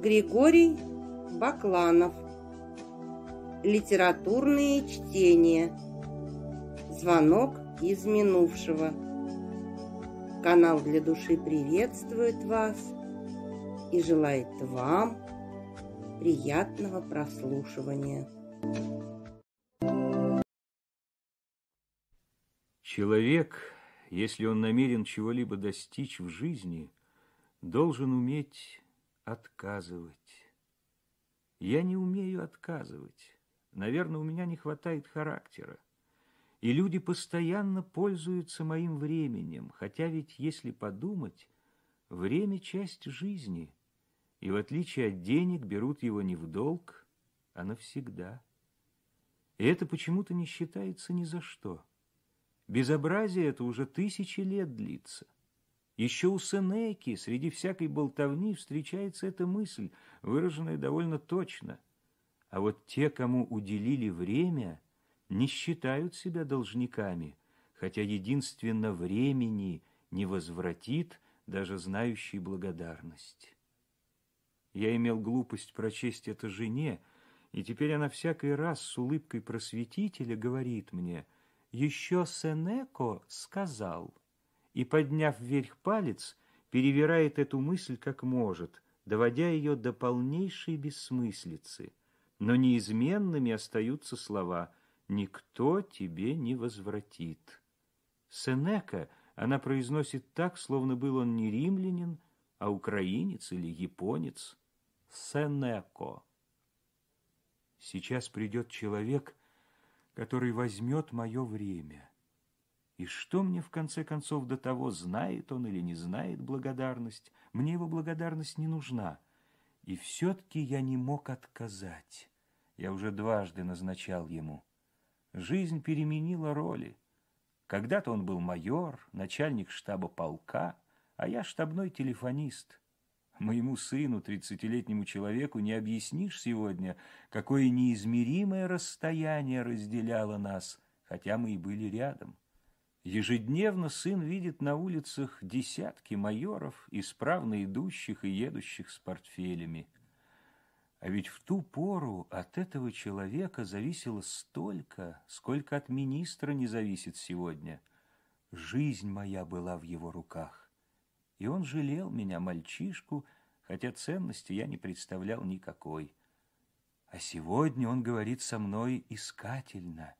Григорий Бакланов. Литературные чтения. Звонок из минувшего. Канал для души приветствует вас и желает вам приятного прослушивания. Человек, если он намерен чего-либо достичь в жизни, должен уметь отказывать. Я не умею отказывать. Наверное, у меня не хватает характера. И люди постоянно пользуются моим временем, хотя ведь, если подумать, время – часть жизни, и в отличие от денег берут его не в долг, а навсегда. И это почему-то не считается ни за что. Безобразие это уже тысячи лет длится – еще у Сенеки среди всякой болтовни встречается эта мысль, выраженная довольно точно. А вот те, кому уделили время, не считают себя должниками, хотя единственно времени не возвратит даже знающий благодарность. Я имел глупость прочесть это жене, и теперь она всякий раз с улыбкой просветителя говорит мне, «Еще Сенеко сказал» и, подняв вверх палец, перевирает эту мысль как может, доводя ее до полнейшей бессмыслицы. Но неизменными остаются слова «Никто тебе не возвратит». Сенека она произносит так, словно был он не римлянин, а украинец или японец. Сенеко. Сейчас придет человек, который возьмет мое время. И что мне, в конце концов, до того, знает он или не знает благодарность? Мне его благодарность не нужна. И все-таки я не мог отказать. Я уже дважды назначал ему. Жизнь переменила роли. Когда-то он был майор, начальник штаба полка, а я штабной телефонист. Моему сыну, тридцатилетнему человеку, не объяснишь сегодня, какое неизмеримое расстояние разделяло нас, хотя мы и были рядом. Ежедневно сын видит на улицах десятки майоров, исправно идущих и едущих с портфелями. А ведь в ту пору от этого человека зависело столько, сколько от министра не зависит сегодня. Жизнь моя была в его руках. И он жалел меня, мальчишку, хотя ценности я не представлял никакой. А сегодня он говорит со мной искательно —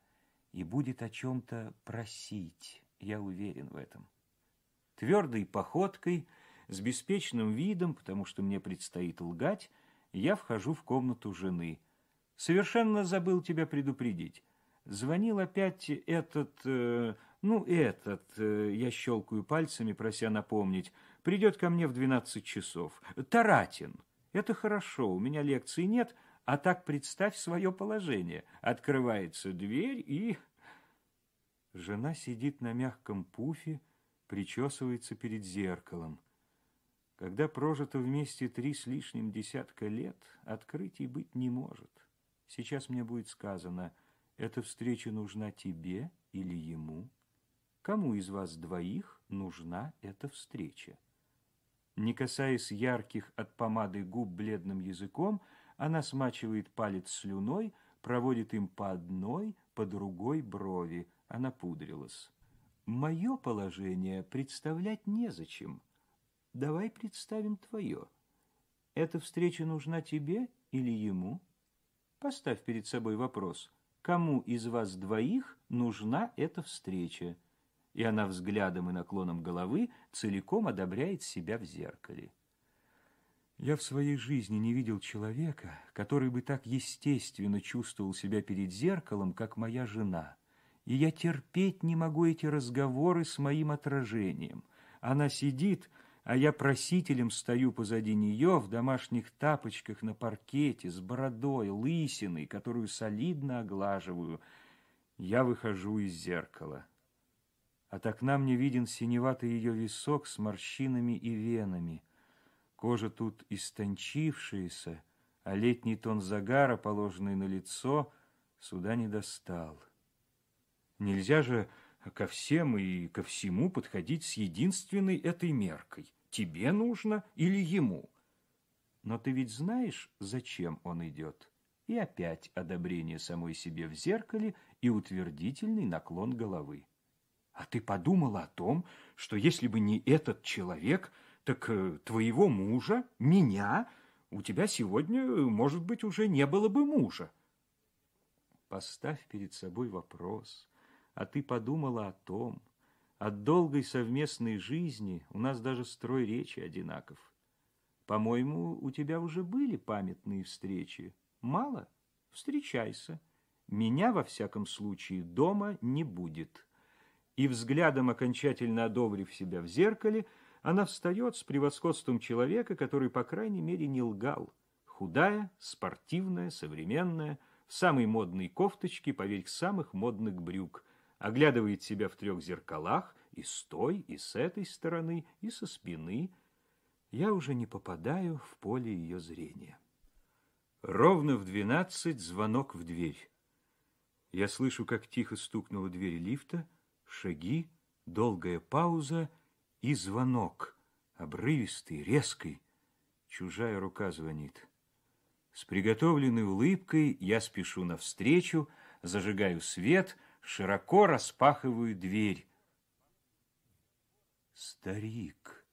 и будет о чем-то просить, я уверен в этом. Твердой походкой, с беспечным видом, потому что мне предстоит лгать, я вхожу в комнату жены. Совершенно забыл тебя предупредить. Звонил опять этот, э, ну этот, э, я щелкаю пальцами, прося напомнить, придет ко мне в 12 часов. Таратин. Это хорошо, у меня лекции нет, — а так представь свое положение. Открывается дверь и... Жена сидит на мягком пуфе, причесывается перед зеркалом. Когда прожито вместе три с лишним десятка лет, открытий быть не может. Сейчас мне будет сказано, эта встреча нужна тебе или ему? Кому из вас двоих нужна эта встреча? Не касаясь ярких от помады губ бледным языком, она смачивает палец слюной, проводит им по одной, по другой брови. Она пудрилась. «Мое положение представлять незачем. Давай представим твое. Эта встреча нужна тебе или ему?» Поставь перед собой вопрос, кому из вас двоих нужна эта встреча? И она взглядом и наклоном головы целиком одобряет себя в зеркале. Я в своей жизни не видел человека, который бы так естественно чувствовал себя перед зеркалом, как моя жена. И я терпеть не могу эти разговоры с моим отражением. Она сидит, а я просителем стою позади нее в домашних тапочках на паркете с бородой, лысиной, которую солидно оглаживаю. Я выхожу из зеркала. От окна мне виден синеватый ее висок с морщинами и венами — Кожа тут истончившаяся, а летний тон загара, положенный на лицо, сюда не достал. Нельзя же ко всем и ко всему подходить с единственной этой меркой. Тебе нужно или ему? Но ты ведь знаешь, зачем он идет? И опять одобрение самой себе в зеркале и утвердительный наклон головы. А ты подумала о том, что если бы не этот человек, так э, твоего мужа, меня, у тебя сегодня, э, может быть, уже не было бы мужа. Поставь перед собой вопрос, а ты подумала о том, от долгой совместной жизни у нас даже строй речи одинаков. По-моему, у тебя уже были памятные встречи. Мало? Встречайся. Меня, во всяком случае, дома не будет. И взглядом, окончательно одобрив себя в зеркале, она встает с превосходством человека, который, по крайней мере, не лгал. Худая, спортивная, современная, в самой модной кофточке, поверх самых модных брюк, оглядывает себя в трех зеркалах и с той, и с этой стороны, и со спины. Я уже не попадаю в поле ее зрения. Ровно в двенадцать звонок в дверь. Я слышу, как тихо стукнула дверь лифта, шаги, долгая пауза — и звонок, обрывистый, резкий. Чужая рука звонит. С приготовленной улыбкой я спешу навстречу, зажигаю свет, широко распахиваю дверь. Старик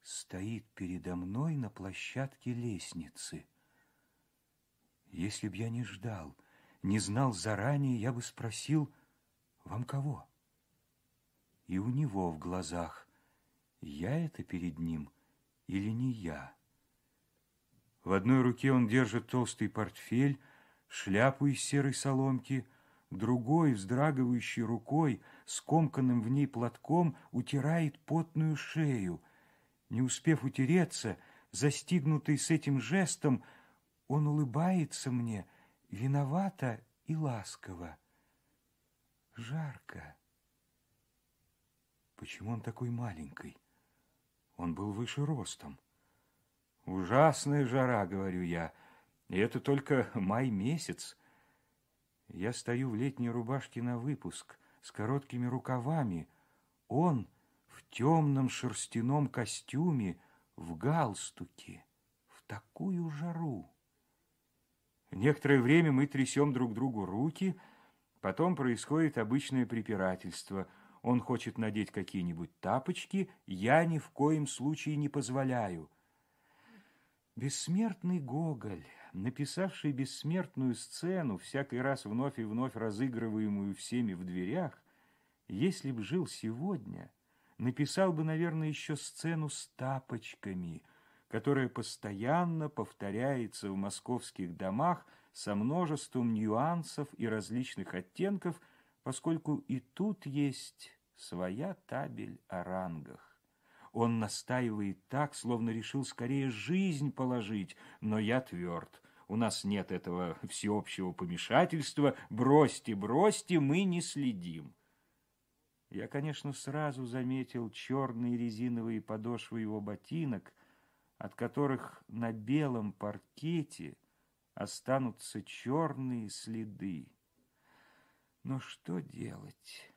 стоит передо мной на площадке лестницы. Если б я не ждал, не знал заранее, я бы спросил, вам кого? И у него в глазах я это перед ним или не я? В одной руке он держит толстый портфель, шляпу из серой соломки, другой, вздрагивающей рукой, скомканным в ней платком, утирает потную шею. Не успев утереться, застигнутый с этим жестом, он улыбается мне, виновато и ласково. Жарко. Почему он такой маленький? Он был выше ростом. «Ужасная жара», — говорю я, — «и это только май месяц». Я стою в летней рубашке на выпуск, с короткими рукавами. Он в темном шерстяном костюме, в галстуке, в такую жару. Некоторое время мы трясем друг другу руки, потом происходит обычное препирательство — он хочет надеть какие-нибудь тапочки, я ни в коем случае не позволяю. Бессмертный Гоголь, написавший бессмертную сцену, всякий раз вновь и вновь разыгрываемую всеми в дверях, если б жил сегодня, написал бы, наверное, еще сцену с тапочками, которая постоянно повторяется в московских домах со множеством нюансов и различных оттенков, поскольку и тут есть своя табель о рангах. Он настаивает так, словно решил скорее жизнь положить, но я тверд. У нас нет этого всеобщего помешательства. Бросьте, бросьте, мы не следим. Я, конечно, сразу заметил черные резиновые подошвы его ботинок, от которых на белом паркете останутся черные следы. Но что делать?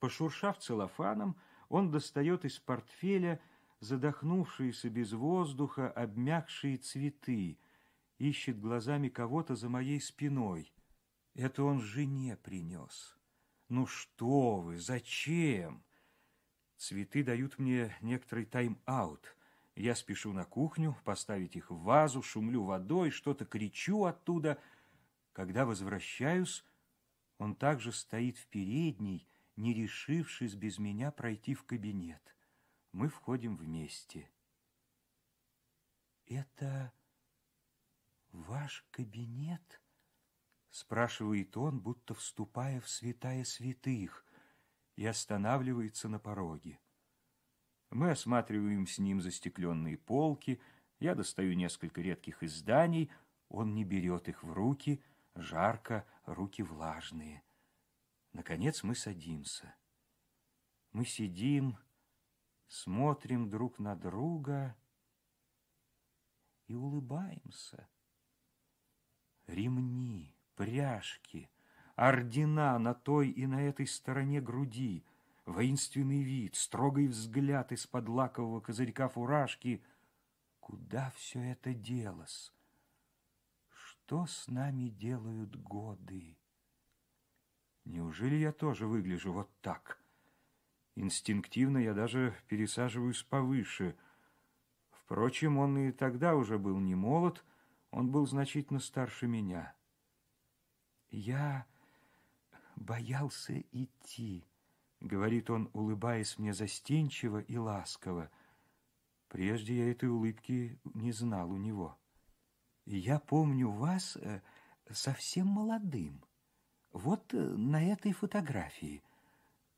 Пошуршав целлофаном, он достает из портфеля задохнувшиеся без воздуха, обмякшие цветы, ищет глазами кого-то за моей спиной. Это он жене принес. Ну что вы, зачем? Цветы дают мне некоторый тайм-аут. Я спешу на кухню, поставить их в вазу, шумлю водой, что-то кричу оттуда. Когда возвращаюсь, он также стоит в передней, не решившись без меня пройти в кабинет. Мы входим вместе. «Это ваш кабинет?» Спрашивает он, будто вступая в святая святых, и останавливается на пороге. Мы осматриваем с ним застекленные полки, я достаю несколько редких изданий, он не берет их в руки, жарко, руки влажные — Наконец мы садимся. Мы сидим, смотрим друг на друга и улыбаемся. Ремни, пряжки, ордена на той и на этой стороне груди, воинственный вид, строгий взгляд из-под лакового козырька фуражки. Куда все это делось? Что с нами делают годы? Неужели я тоже выгляжу вот так? Инстинктивно я даже пересаживаюсь повыше. Впрочем, он и тогда уже был не молод, он был значительно старше меня. Я боялся идти, говорит он, улыбаясь мне застенчиво и ласково. Прежде я этой улыбки не знал у него. Я помню вас э, совсем молодым. Вот э, на этой фотографии.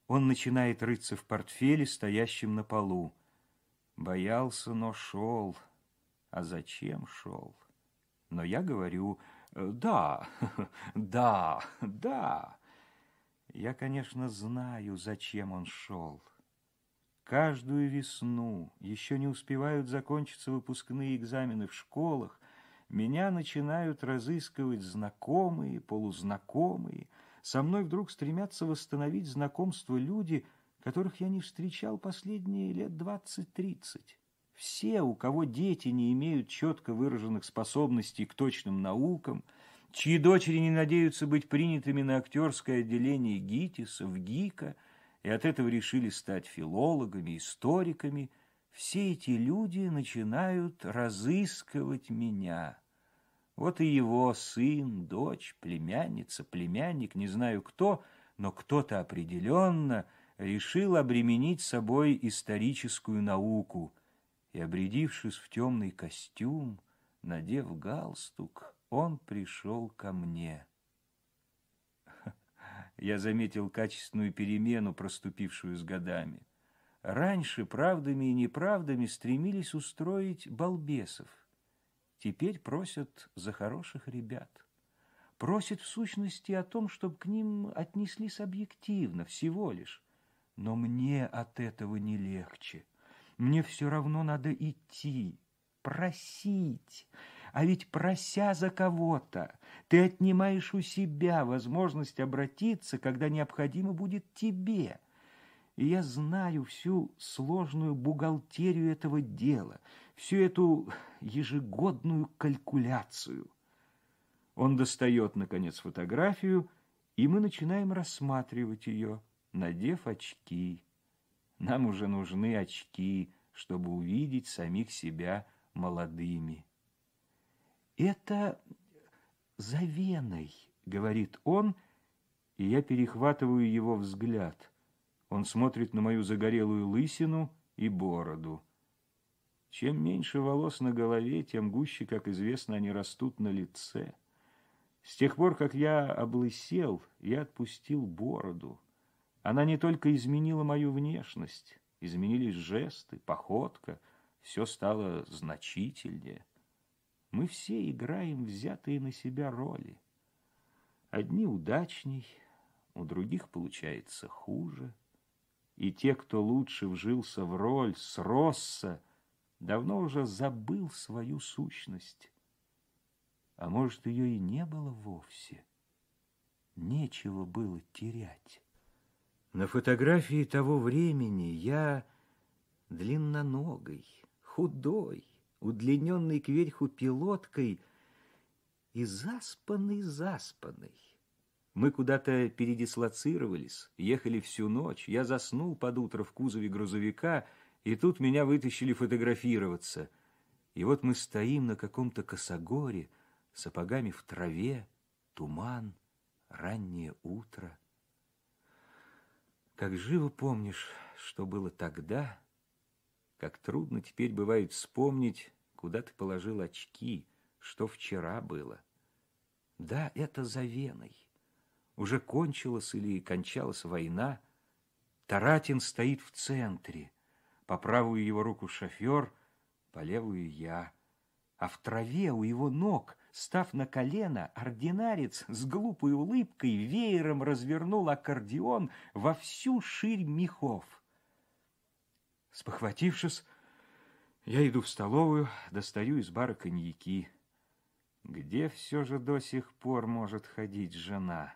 Он начинает рыться в портфеле, стоящем на полу. Боялся, но шел. А зачем шел? Но я говорю, э, да, да, да. Я, конечно, знаю, зачем он шел. Каждую весну еще не успевают закончиться выпускные экзамены в школах, меня начинают разыскивать знакомые, полузнакомые. Со мной вдруг стремятся восстановить знакомство люди, которых я не встречал последние лет двадцать-тридцать. Все, у кого дети не имеют четко выраженных способностей к точным наукам, чьи дочери не надеются быть принятыми на актерское отделение ГИТИСа, в ГИКа, и от этого решили стать филологами, историками – все эти люди начинают разыскивать меня. Вот и его сын, дочь, племянница, племянник, не знаю кто, но кто-то определенно решил обременить собой историческую науку. И, обрядившись в темный костюм, надев галстук, он пришел ко мне. Я заметил качественную перемену, проступившую с годами. Раньше правдами и неправдами стремились устроить балбесов. Теперь просят за хороших ребят. Просят в сущности о том, чтобы к ним отнеслись объективно, всего лишь. Но мне от этого не легче. Мне все равно надо идти, просить. А ведь прося за кого-то, ты отнимаешь у себя возможность обратиться, когда необходимо будет тебе – и я знаю всю сложную бухгалтерию этого дела, всю эту ежегодную калькуляцию. Он достает, наконец, фотографию, и мы начинаем рассматривать ее, надев очки. Нам уже нужны очки, чтобы увидеть самих себя молодыми. «Это за веной», — говорит он, и я перехватываю его взгляд — он смотрит на мою загорелую лысину и бороду. Чем меньше волос на голове, тем гуще, как известно, они растут на лице. С тех пор, как я облысел, я отпустил бороду. Она не только изменила мою внешность, изменились жесты, походка, все стало значительнее. Мы все играем взятые на себя роли. Одни удачней, у других получается хуже – и те, кто лучше вжился в роль, сросся, давно уже забыл свою сущность. А может, ее и не было вовсе. Нечего было терять. На фотографии того времени я длинноногой, худой, удлиненный кверху пилоткой и заспанный-заспанный. Мы куда-то передислоцировались, ехали всю ночь. Я заснул под утро в кузове грузовика, и тут меня вытащили фотографироваться. И вот мы стоим на каком-то косогоре, сапогами в траве, туман, раннее утро. Как живо помнишь, что было тогда, как трудно теперь бывает вспомнить, куда ты положил очки, что вчера было. Да, это за Веной. Уже кончилась или кончалась война. Таратин стоит в центре. По правую его руку шофер, по левую я. А в траве у его ног, став на колено, ординарец с глупой улыбкой веером развернул аккордеон во всю ширь мехов. Спохватившись, я иду в столовую, достаю из бара коньяки. Где все же до сих пор может ходить жена?»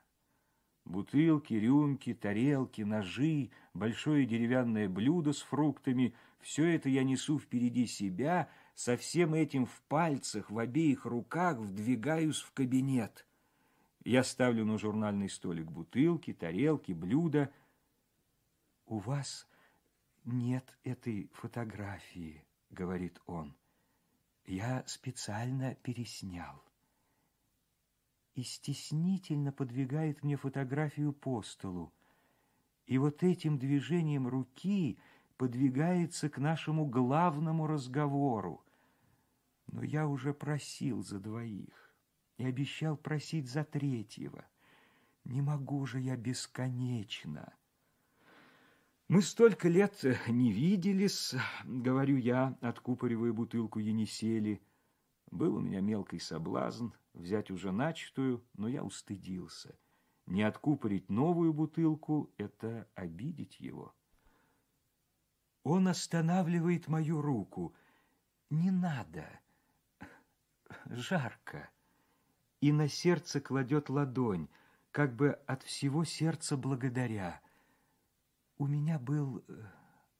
Бутылки, рюмки, тарелки, ножи, большое деревянное блюдо с фруктами – все это я несу впереди себя, со всем этим в пальцах, в обеих руках вдвигаюсь в кабинет. Я ставлю на журнальный столик бутылки, тарелки, блюда. «У вас нет этой фотографии», — говорит он. «Я специально переснял» и стеснительно подвигает мне фотографию по столу. И вот этим движением руки подвигается к нашему главному разговору. Но я уже просил за двоих и обещал просить за третьего. Не могу же я бесконечно. Мы столько лет не виделись, говорю я, откупоривая бутылку Енисели. Был у меня мелкий соблазн — взять уже начатую, но я устыдился. Не откупорить новую бутылку — это обидеть его. Он останавливает мою руку. «Не надо! Жарко!» И на сердце кладет ладонь, как бы от всего сердца благодаря. «У меня был э,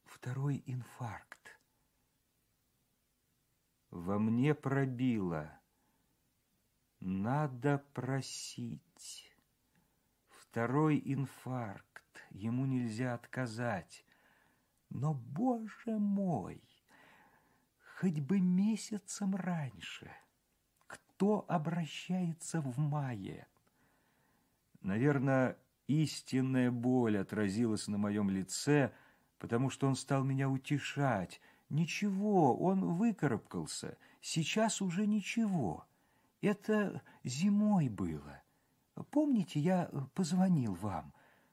второй инфаркт». Во мне пробило — надо просить. Второй инфаркт, ему нельзя отказать. Но, боже мой, хоть бы месяцем раньше. Кто обращается в мае? Наверное, истинная боль отразилась на моем лице, потому что он стал меня утешать. Ничего, он выкарабкался, сейчас уже ничего. Это зимой было. Помните, я позвонил вам?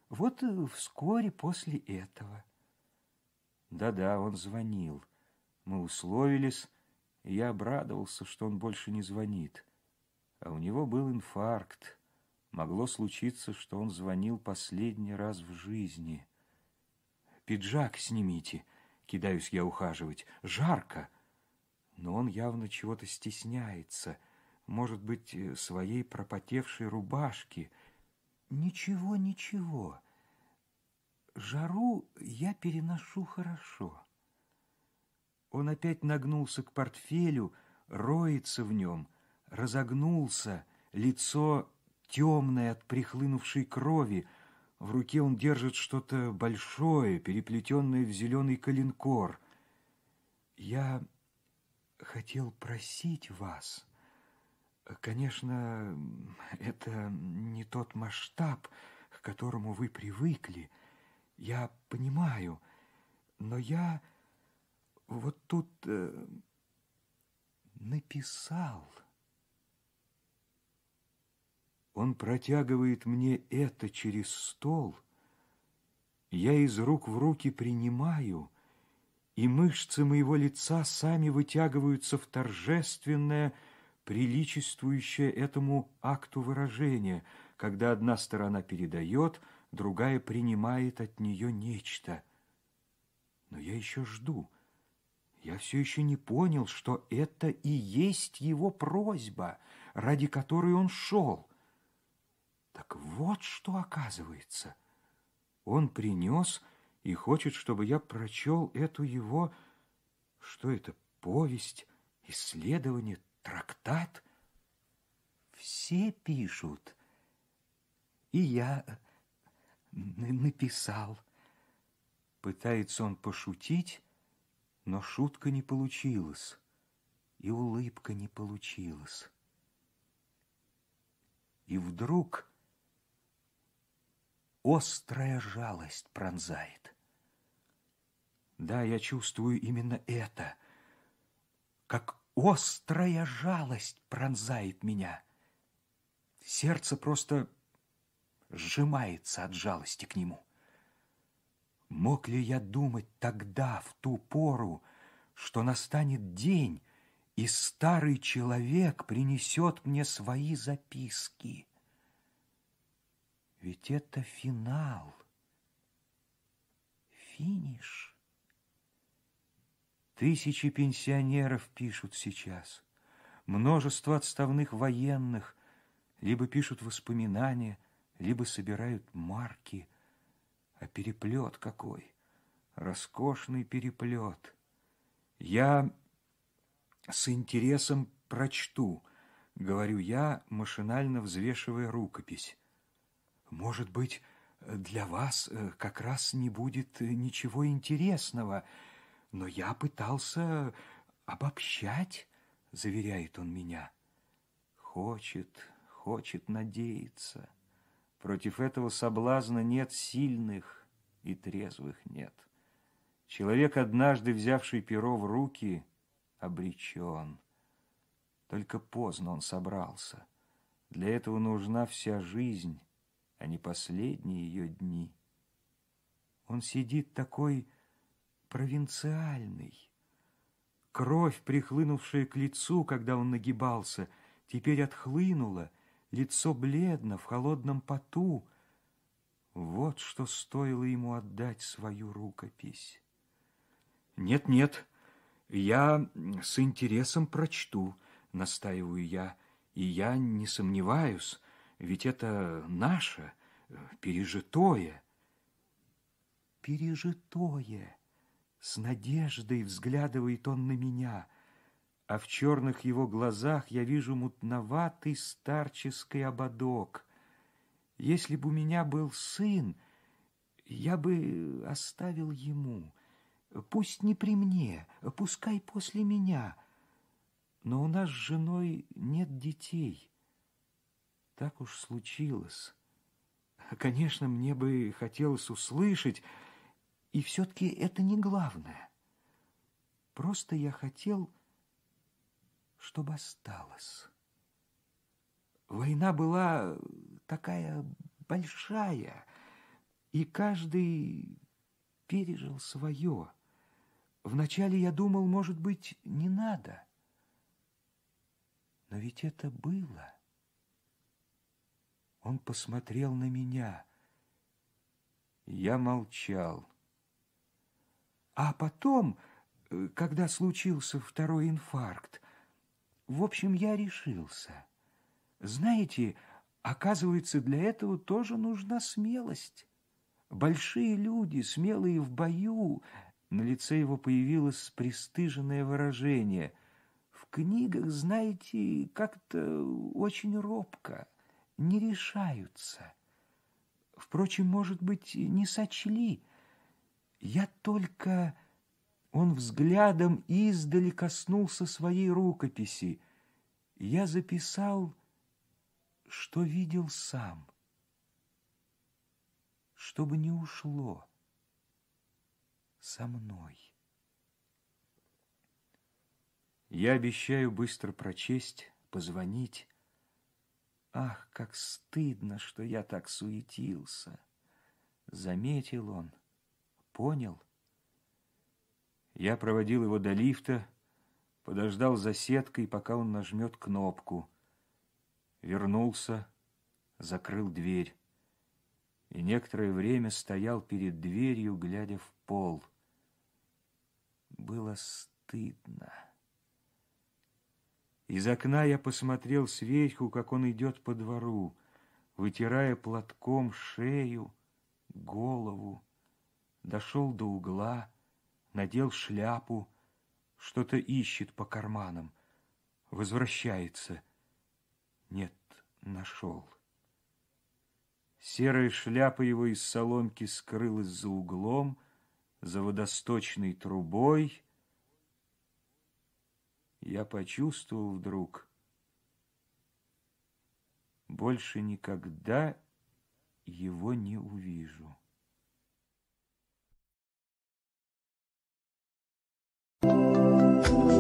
Вот э, вскоре после этого. Да-да, он звонил. Мы условились, и я обрадовался, что он больше не звонит. А у него был инфаркт. Могло случиться, что он звонил последний раз в жизни. «Пиджак снимите!» — кидаюсь я ухаживать. «Жарко!» Но он явно чего-то стесняется — может быть, э, своей пропотевшей рубашки. Ничего, ничего. Жару я переношу хорошо. Он опять нагнулся к портфелю, роется в нем, разогнулся, лицо темное от прихлынувшей крови. В руке он держит что-то большое, переплетенное в зеленый коленкор. Я хотел просить вас... Конечно, это не тот масштаб, к которому вы привыкли. Я понимаю, но я вот тут э, написал. Он протягивает мне это через стол. Я из рук в руки принимаю, и мышцы моего лица сами вытягиваются в торжественное, приличествующее этому акту выражения, когда одна сторона передает, другая принимает от нее нечто. Но я еще жду. Я все еще не понял, что это и есть его просьба, ради которой он шел. Так вот что оказывается. Он принес и хочет, чтобы я прочел эту его, что это, повесть, исследование, трактат все пишут. И я э, написал. Пытается он пошутить, но шутка не получилась, и улыбка не получилась. И вдруг острая жалость пронзает. Да, я чувствую именно это, как Острая жалость пронзает меня. Сердце просто сжимается от жалости к нему. Мог ли я думать тогда, в ту пору, что настанет день, и старый человек принесет мне свои записки? Ведь это финал, финиш. Тысячи пенсионеров пишут сейчас, множество отставных военных, либо пишут воспоминания, либо собирают марки. А переплет какой! Роскошный переплет! Я с интересом прочту, говорю я, машинально взвешивая рукопись. Может быть, для вас э, как раз не будет э, ничего интересного — но я пытался обобщать, заверяет он меня. Хочет, хочет надеяться. Против этого соблазна нет сильных и трезвых нет. Человек, однажды взявший перо в руки, обречен. Только поздно он собрался. Для этого нужна вся жизнь, а не последние ее дни. Он сидит такой провинциальный. Кровь, прихлынувшая к лицу, когда он нагибался, теперь отхлынула, лицо бледно, в холодном поту. Вот что стоило ему отдать свою рукопись. «Нет-нет, я с интересом прочту», — настаиваю я, «и я не сомневаюсь, ведь это наше, пережитое». «Пережитое» С надеждой взглядывает он на меня, а в черных его глазах я вижу мутноватый старческий ободок. Если бы у меня был сын, я бы оставил ему. Пусть не при мне, пускай после меня. Но у нас с женой нет детей. Так уж случилось. Конечно, мне бы хотелось услышать и все-таки это не главное. Просто я хотел, чтобы осталось. Война была такая большая, и каждый пережил свое. Вначале я думал, может быть, не надо. Но ведь это было. Он посмотрел на меня. Я молчал. А потом, э, когда случился второй инфаркт, в общем, я решился. Знаете, оказывается, для этого тоже нужна смелость. Большие люди, смелые в бою. На лице его появилось пристыженное выражение. В книгах, знаете, как-то очень робко, не решаются. Впрочем, может быть, не сочли, я только... Он взглядом издали коснулся своей рукописи. Я записал, что видел сам. Чтобы не ушло со мной. Я обещаю быстро прочесть, позвонить. Ах, как стыдно, что я так суетился, заметил он понял. Я проводил его до лифта, подождал за сеткой, пока он нажмет кнопку. Вернулся, закрыл дверь. И некоторое время стоял перед дверью, глядя в пол. Было стыдно. Из окна я посмотрел сверху, как он идет по двору, вытирая платком шею, голову дошел до угла, надел шляпу, что-то ищет по карманам, возвращается. Нет, нашел. Серая шляпа его из соломки скрылась за углом, за водосточной трубой. Я почувствовал вдруг, больше никогда его не увижу. Thank you.